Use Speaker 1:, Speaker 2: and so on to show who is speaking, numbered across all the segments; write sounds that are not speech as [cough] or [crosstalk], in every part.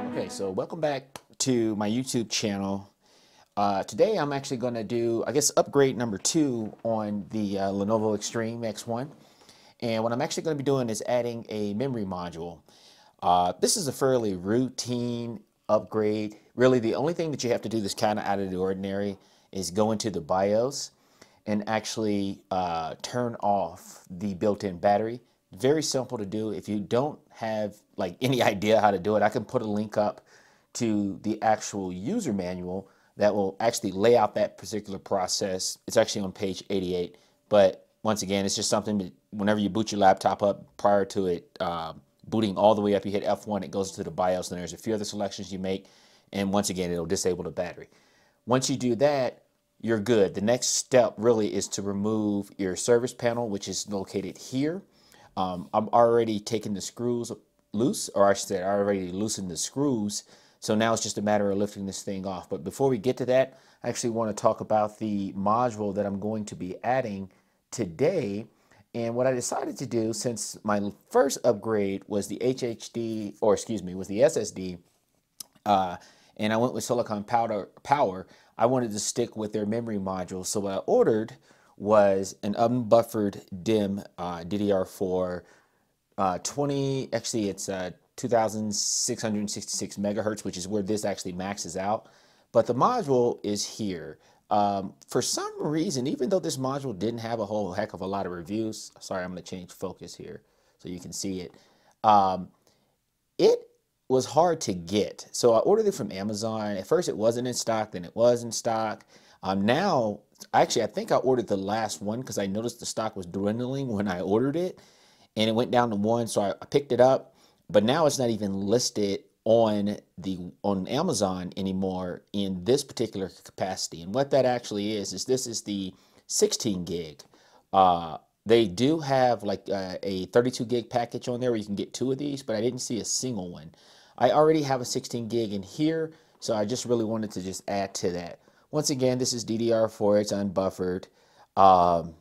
Speaker 1: Okay, so welcome back to my YouTube channel. Uh, today I'm actually going to do, I guess, upgrade number two on the uh, Lenovo Extreme X1. And what I'm actually going to be doing is adding a memory module. Uh, this is a fairly routine upgrade. Really, the only thing that you have to do that's kind of out of the ordinary is go into the BIOS and actually uh, turn off the built-in battery. Very simple to do. If you don't have like [laughs] any idea how to do it, I can put a link up to the actual user manual that will actually lay out that particular process. It's actually on page 88. But once again, it's just something that whenever you boot your laptop up prior to it um, booting all the way up. You hit F1, it goes to the BIOS, and there's a few other selections you make. And once again, it'll disable the battery. Once you do that, you're good. The next step really is to remove your service panel, which is located here. Um, I'm already taking the screws loose, or I should say I already loosened the screws. So now it's just a matter of lifting this thing off. But before we get to that, I actually want to talk about the module that I'm going to be adding today and what I decided to do since my first upgrade was the HHD, or excuse me, was the SSD, uh, and I went with Silicon Powder Power, I wanted to stick with their memory module. So what I ordered was an unbuffered DIM uh, DDR4 uh, 20, actually it's uh, 2666 megahertz, which is where this actually maxes out. But the module is here. Um, for some reason, even though this module didn't have a whole heck of a lot of reviews, sorry, I'm going to change focus here so you can see it. Um, it was hard to get. So I ordered it from Amazon. At first it wasn't in stock, then it was in stock. Um, now, actually, I think I ordered the last one because I noticed the stock was dwindling when I ordered it and it went down to one. So I, I picked it up, but now it's not even listed on the on Amazon anymore in this particular capacity. And what that actually is is this is the 16 gig. Uh, they do have like uh, a 32 gig package on there where you can get two of these, but I didn't see a single one. I already have a 16 gig in here, so I just really wanted to just add to that. Once again, this is DDR4, it's unbuffered. Um,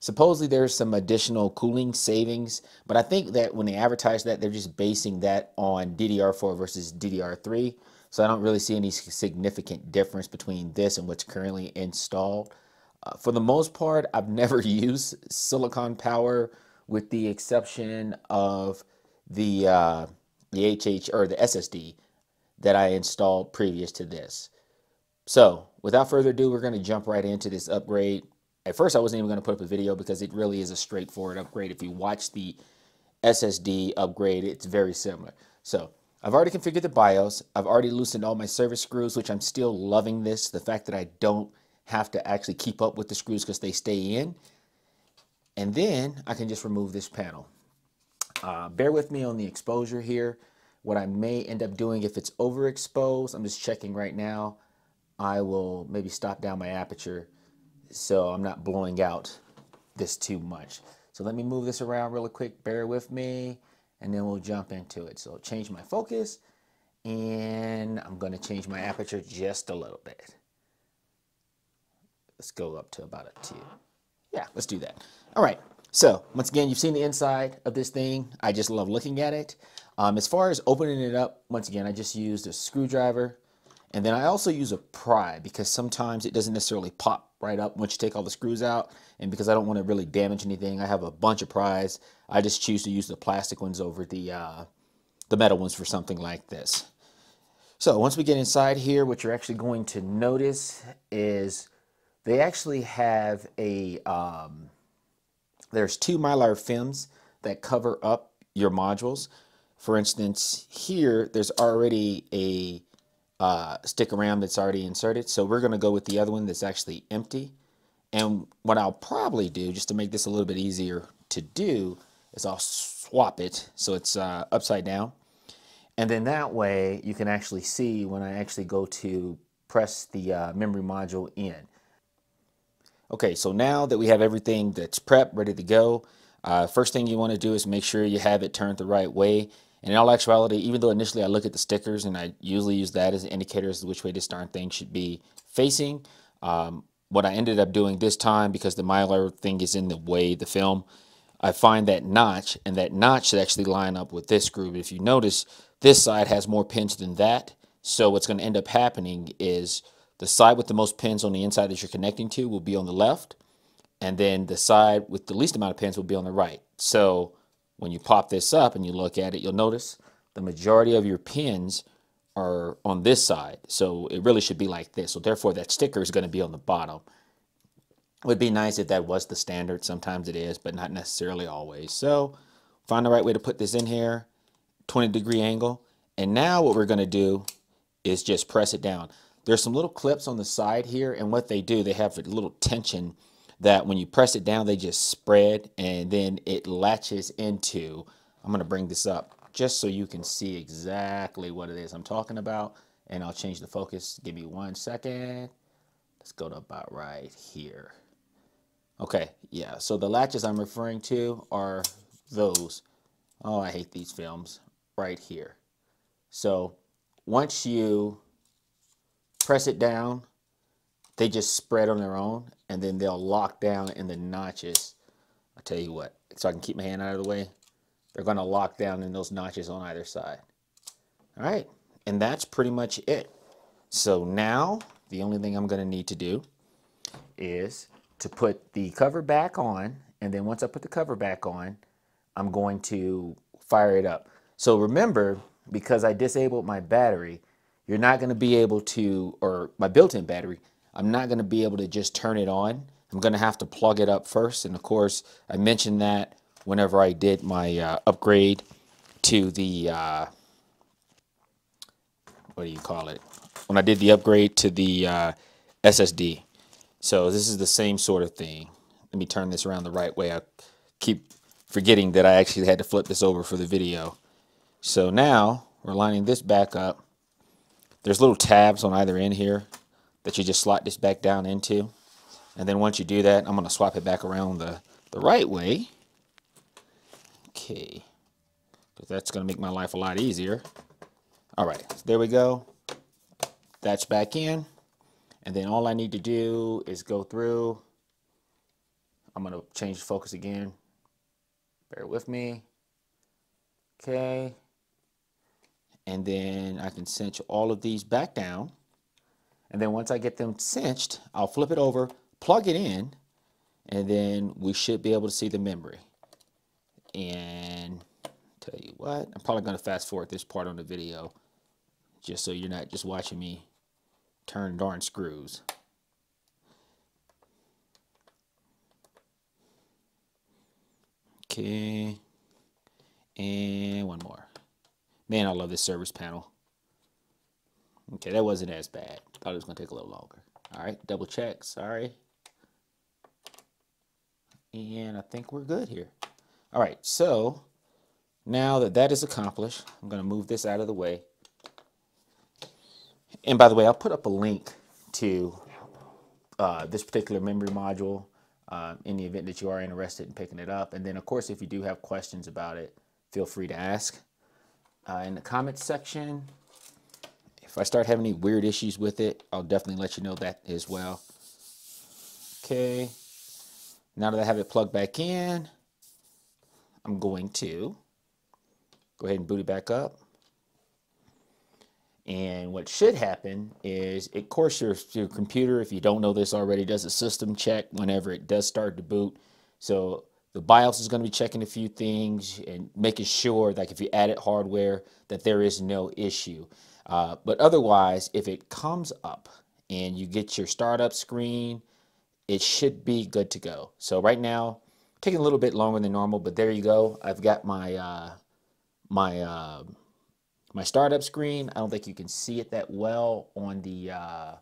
Speaker 1: Supposedly there's some additional cooling savings, but I think that when they advertise that, they're just basing that on DDR4 versus DDR3. So I don't really see any significant difference between this and what's currently installed. Uh, for the most part, I've [laughs] never used Silicon Power with the exception of the, uh, the HH or the SSD that I installed previous to this. So without further ado, we're going to jump right into this upgrade at first I wasn't even going to put up a video because it really is a straightforward upgrade. If you watch the SSD upgrade, it's very similar. So I've already configured the BIOS. I've already loosened all my service screws, which I'm still loving this. The fact that I don't have to actually keep up with the screws because they stay in. And then I can just remove this panel. Uh, bear with me on the exposure here. What I may end up doing if it's overexposed, I'm just checking right now, I will maybe stop down my aperture so I'm not blowing out this too much. So let me move this around really quick, bear with me, and then we'll jump into it. So change my focus, and I'm gonna change my aperture just a little bit. Let's go up to about a two. Yeah, let's do that. All right, so once again, you've seen the inside of this thing. I just love looking at it. Um, as far as opening it up, once again, I just used a screwdriver and then I also use a pry because sometimes it doesn't necessarily pop right up once you take all the screws out. And because I don't want to really damage anything, I have a bunch of pries. I just choose to use the plastic ones over the, uh, the metal ones for something like this. So once we get inside here, what you're actually going to notice is they actually have a, um, there's two Mylar films that cover up your modules. For instance, here there's already a uh, stick around that's already inserted. So we're going to go with the other one that's actually empty. And what I'll probably do, just to make this a little bit easier to do, is I'll swap it so it's uh, upside down. And then that way you can actually see when I actually go to press the uh, memory module in. Okay, so now that we have everything that's prepped, ready to go, uh, first thing you want to do is make sure you have it turned the right way. And in all actuality, even though initially I look at the stickers and I usually use that as an indicator as to which way this darn thing should be facing, um, what I ended up doing this time, because the Mylar thing is in the way the film, I find that notch, and that notch should actually line up with this groove. If you notice, this side has more pins than that, so what's going to end up happening is the side with the most pins on the inside that you're connecting to will be on the left, and then the side with the least amount of pins will be on the right. So when you pop this up and you look at it, you'll notice the majority of your pins are on this side. So it really should be like this. So therefore that sticker is going to be on the bottom. It would be nice if that was the standard. Sometimes it is, but not necessarily always. So find the right way to put this in here, 20 degree angle. And now what we're going to do is just press it down. There's some little clips on the side here, and what they do, they have a little tension that when you press it down, they just spread and then it latches into. I'm going to bring this up just so you can see exactly what it is I'm talking about. And I'll change the focus. Give me one second. Let's go to about right here. Okay, yeah, so the latches I'm referring to are those. Oh, I hate these films right here. So once you press it down, they just spread on their own and then they'll lock down in the notches. I'll tell you what, so I can keep my hand out of the way. They're gonna lock down in those notches on either side. All right, and that's pretty much it. So now the only thing I'm gonna need to do is to put the cover back on. And then once I put the cover back on, I'm going to fire it up. So remember, because I disabled my battery, you're not going to be able to, or my built-in battery, I'm not going to be able to just turn it on. I'm going to have to plug it up first. And of course, I mentioned that whenever I did my uh, upgrade to the, uh, what do you call it? When I did the upgrade to the uh, SSD. So this is the same sort of thing. Let me turn this around the right way. I keep forgetting that I actually had to flip this over for the video. So now we're lining this back up. There's little tabs on either end here that you just slot this back down into. And then once you do that, I'm going to swap it back around the, the right way. Okay. Because that's going to make my life a lot easier. All right. So there we go. That's back in. And then all I need to do is go through. I'm going to change the focus again. Bear with me. Okay. And then I can cinch all of these back down. And then once I get them cinched, I'll flip it over, plug it in, and then we should be able to see the memory. And tell you what, I'm probably gonna fast forward this part on the video just so you're not just watching me turn darn screws. Okay, and one more. Man, I love this service panel. Okay, that wasn't as bad. Thought it was going to take a little longer. All right, double check, sorry. And I think we're good here. All right, so now that that is accomplished, I'm going to move this out of the way. And by the way, I'll put up a link to uh, this particular memory module um, in the event that you are interested in picking it up. And then, of course, if you do have questions about it, feel free to ask. Uh, in the comments section, if I start having any weird issues with it, I'll definitely let you know that as well. Okay. Now that I have it plugged back in, I'm going to go ahead and boot it back up. And what should happen is, of course, your, your computer, if you don't know this already, does a system check whenever it does start to boot. So the BIOS is going to be checking a few things and making sure, like if you added hardware, that there is no issue. Uh, but otherwise, if it comes up and you get your startup screen, it should be good to go. So right now, taking a little bit longer than normal, but there you go. I've got my uh, my uh, my startup screen. I don't think you can see it that well on the uh,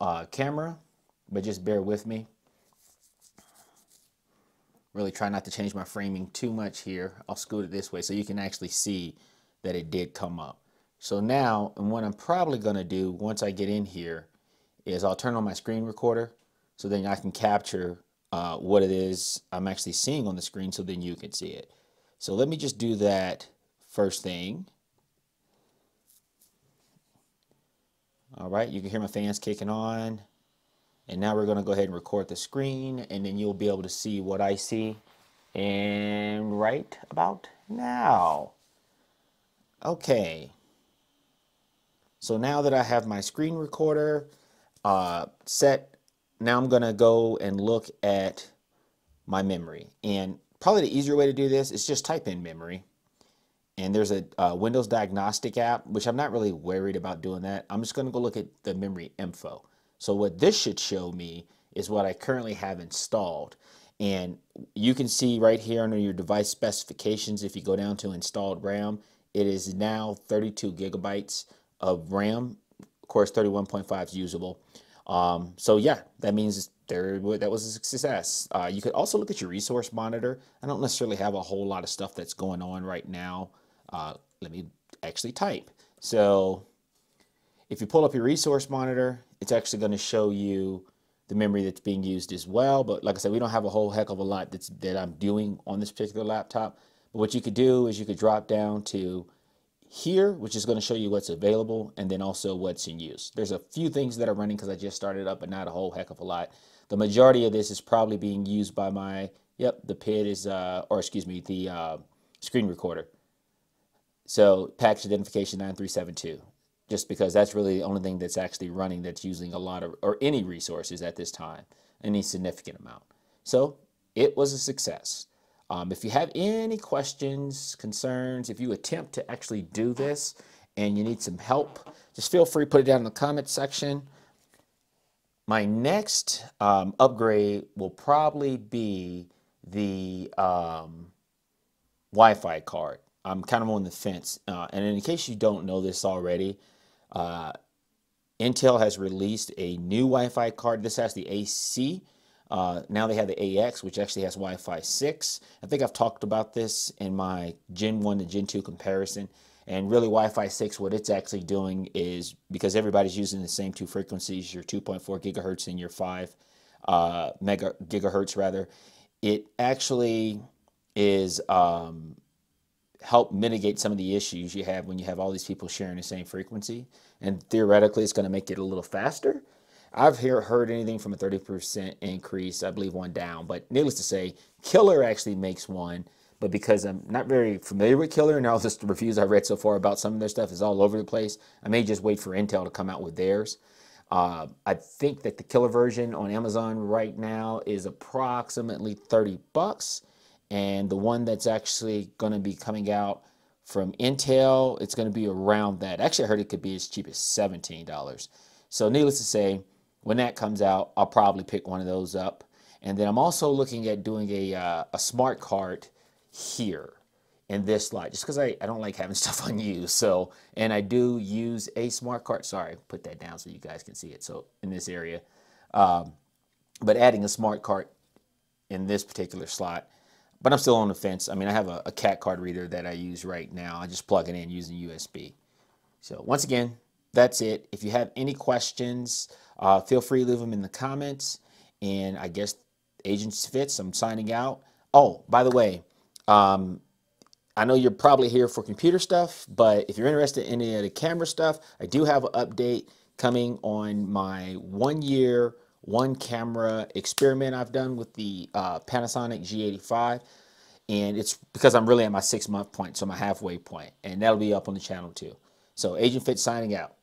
Speaker 1: uh, camera, but just bear with me. Really try not to change my framing too much here. I'll scoot it this way so you can actually see that it did come up. So now, and what I'm probably gonna do once I get in here is I'll turn on my screen recorder so then I can capture uh, what it is I'm actually seeing on the screen so then you can see it. So let me just do that first thing. All right, you can hear my fans kicking on. And now we're gonna go ahead and record the screen and then you'll be able to see what I see. And right about now. Okay. So now that I have my screen recorder uh, set, now I'm gonna go and look at my memory. And probably the easier way to do this is just type in memory. And there's a uh, Windows diagnostic app, which I'm not really worried about doing that. I'm just gonna go look at the memory info. So what this should show me is what I currently have installed. And you can see right here under your device specifications, if you go down to installed RAM, it is now 32 gigabytes of RAM. Of course, 31.5 is usable. Um, so yeah, that means there that was a success. Uh, you could also look at your resource monitor. I don't necessarily have a whole lot of stuff that's going on right now. Uh, let me actually type. So if you pull up your resource monitor, it's actually going to show you the memory that's being used as well. But like I said, we don't have a whole heck of a lot that's, that I'm doing on this particular laptop. But what you could do is you could drop down to here, which is going to show you what's available and then also what's in use. There's a few things that are running because I just started up, but not a whole heck of a lot. The majority of this is probably being used by my, yep, the PID is, uh, or excuse me, the uh, screen recorder. So package identification 9372, just because that's really the only thing that's actually running that's using a lot of, or any resources at this time, any significant amount. So it was a success. Um, if you have any questions, concerns, if you attempt to actually do this and you need some help, just feel free to put it down in the comment section. My next um, upgrade will probably be the um, Wi-Fi card. I'm kind of on the fence. Uh, and in case you don't know this already, uh, Intel has released a new Wi-Fi card. This has the AC uh, now they have the AX, which actually has Wi-Fi 6. I think I've talked about this in my Gen 1 to Gen 2 comparison. And really Wi-Fi 6, what it's actually doing is because everybody's using the same two frequencies, your 2.4 gigahertz and your 5 uh, mega gigahertz rather, it actually is um, help mitigate some of the issues you have when you have all these people sharing the same frequency. And theoretically, it's going to make it a little faster. I've hear, heard anything from a 30% increase, I believe one down, but needless to say, Killer actually makes one. But because I'm not very familiar with Killer and all [laughs] the reviews I've read so far about some of their stuff is all over the place, I may just wait for Intel to come out with theirs. Uh, I think that the Killer version on Amazon right now is approximately 30 bucks. And the one that's actually going to be coming out from Intel, it's going to be around that. Actually, I heard it could be as cheap as $17. So, needless to say, when that comes out, I'll probably pick one of those up. And then I'm also looking at doing a, uh, a smart card here in this slot, just because I, I don't like having [laughs] stuff unused. So, and I do use a smart card. Sorry, put that down so you guys can see it. So in this area, um, but adding a smart card in this particular slot, but I'm still on the fence. I mean, I have a, a cat card reader that I use right now. I just plug it in using USB. So once again, that's it. If you have any questions, uh, feel free to leave them in the comments. And I guess Agents Fits, I'm signing out. Oh, by the way, um, I know you're probably here for computer stuff, but if you're interested in any of the camera stuff, I do have an update coming on my one year, one camera experiment I've done with the uh, Panasonic G85. And it's because I'm really at my six month point, so my halfway point, And that'll be up on the channel too. So Agent Fit signing out.